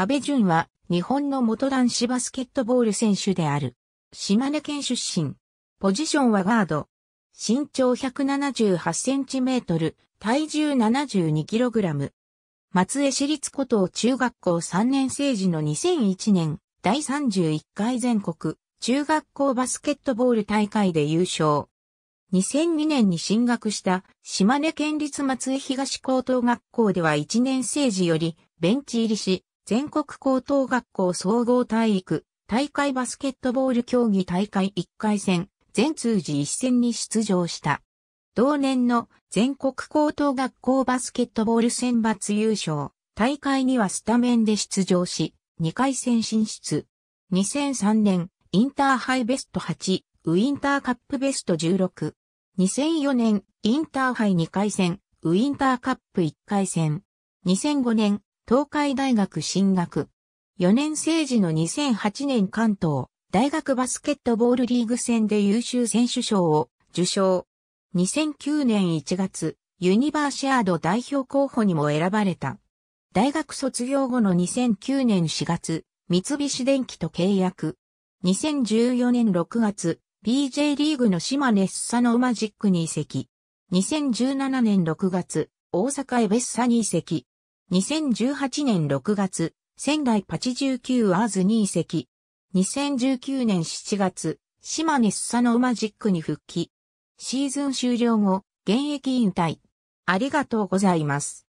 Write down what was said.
安倍淳は、日本の元男子バスケットボール選手である。島根県出身。ポジションはガード。身長178センチメートル、体重72キログラム。松江市立古都中学校3年生時の2001年、第31回全国中学校バスケットボール大会で優勝。2002年に進学した島根県立松江東高等学校では1年生時よりベンチ入りし、全国高等学校総合体育、大会バスケットボール競技大会1回戦、全通時1戦に出場した。同年の全国高等学校バスケットボール選抜優勝、大会にはスタメンで出場し、2回戦進出。2003年、インターハイベスト8、ウインターカップベスト16。2004年、インターハイ2回戦、ウインターカップ1回戦。2005年、東海大学進学。4年生時の2008年関東大学バスケットボールリーグ戦で優秀選手賞を受賞。2009年1月、ユニバーシアード代表候補にも選ばれた。大学卒業後の2009年4月、三菱電機と契約。2014年6月、BJ リーグの島根スサノーマジックに移籍。2017年6月、大阪エベッサに移籍。2018年6月、仙台89アーズ2移籍。2019年7月、島根スサノーマジックに復帰。シーズン終了後、現役引退。ありがとうございます。